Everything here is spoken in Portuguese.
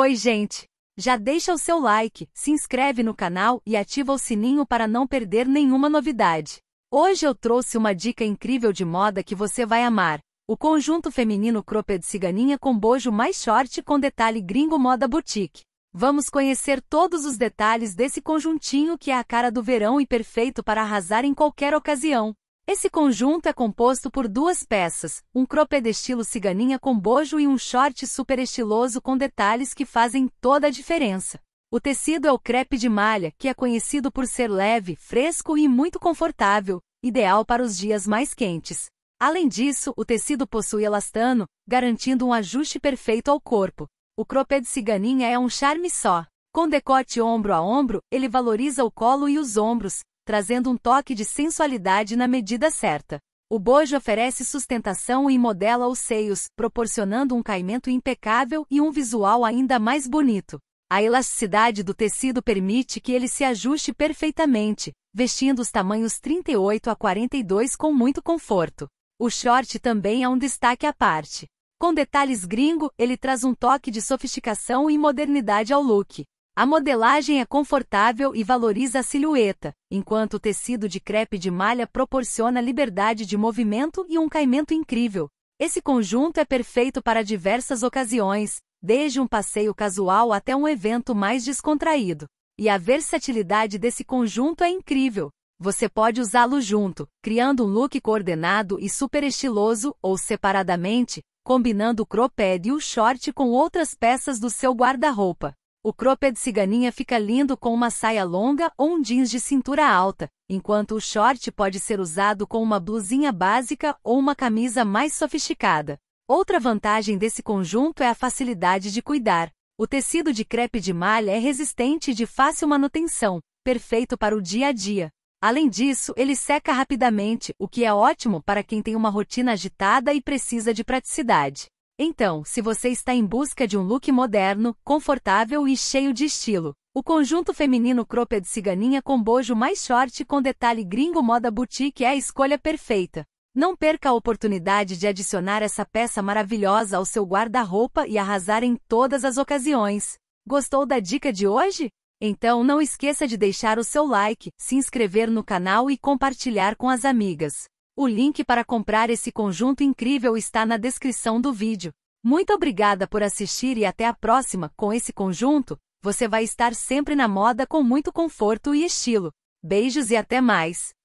Oi, gente! Já deixa o seu like, se inscreve no canal e ativa o sininho para não perder nenhuma novidade. Hoje eu trouxe uma dica incrível de moda que você vai amar. O conjunto feminino cropped ciganinha com bojo mais short com detalhe gringo moda boutique. Vamos conhecer todos os detalhes desse conjuntinho que é a cara do verão e perfeito para arrasar em qualquer ocasião. Esse conjunto é composto por duas peças, um cropped estilo ciganinha com bojo e um short super estiloso com detalhes que fazem toda a diferença. O tecido é o crepe de malha, que é conhecido por ser leve, fresco e muito confortável, ideal para os dias mais quentes. Além disso, o tecido possui elastano, garantindo um ajuste perfeito ao corpo. O cropped ciganinha é um charme só. Com decote ombro a ombro, ele valoriza o colo e os ombros, trazendo um toque de sensualidade na medida certa. O bojo oferece sustentação e modela os seios, proporcionando um caimento impecável e um visual ainda mais bonito. A elasticidade do tecido permite que ele se ajuste perfeitamente, vestindo os tamanhos 38 a 42 com muito conforto. O short também é um destaque à parte. Com detalhes gringo, ele traz um toque de sofisticação e modernidade ao look. A modelagem é confortável e valoriza a silhueta, enquanto o tecido de crepe de malha proporciona liberdade de movimento e um caimento incrível. Esse conjunto é perfeito para diversas ocasiões, desde um passeio casual até um evento mais descontraído. E a versatilidade desse conjunto é incrível. Você pode usá-lo junto, criando um look coordenado e super estiloso, ou separadamente, combinando o cropped e o short com outras peças do seu guarda-roupa. O cropped ciganinha fica lindo com uma saia longa ou um jeans de cintura alta, enquanto o short pode ser usado com uma blusinha básica ou uma camisa mais sofisticada. Outra vantagem desse conjunto é a facilidade de cuidar. O tecido de crepe de malha é resistente e de fácil manutenção, perfeito para o dia a dia. Além disso, ele seca rapidamente, o que é ótimo para quem tem uma rotina agitada e precisa de praticidade. Então, se você está em busca de um look moderno, confortável e cheio de estilo, o conjunto feminino cropped ciganinha com bojo mais short com detalhe gringo moda boutique é a escolha perfeita. Não perca a oportunidade de adicionar essa peça maravilhosa ao seu guarda-roupa e arrasar em todas as ocasiões. Gostou da dica de hoje? Então não esqueça de deixar o seu like, se inscrever no canal e compartilhar com as amigas. O link para comprar esse conjunto incrível está na descrição do vídeo. Muito obrigada por assistir e até a próxima. Com esse conjunto, você vai estar sempre na moda com muito conforto e estilo. Beijos e até mais!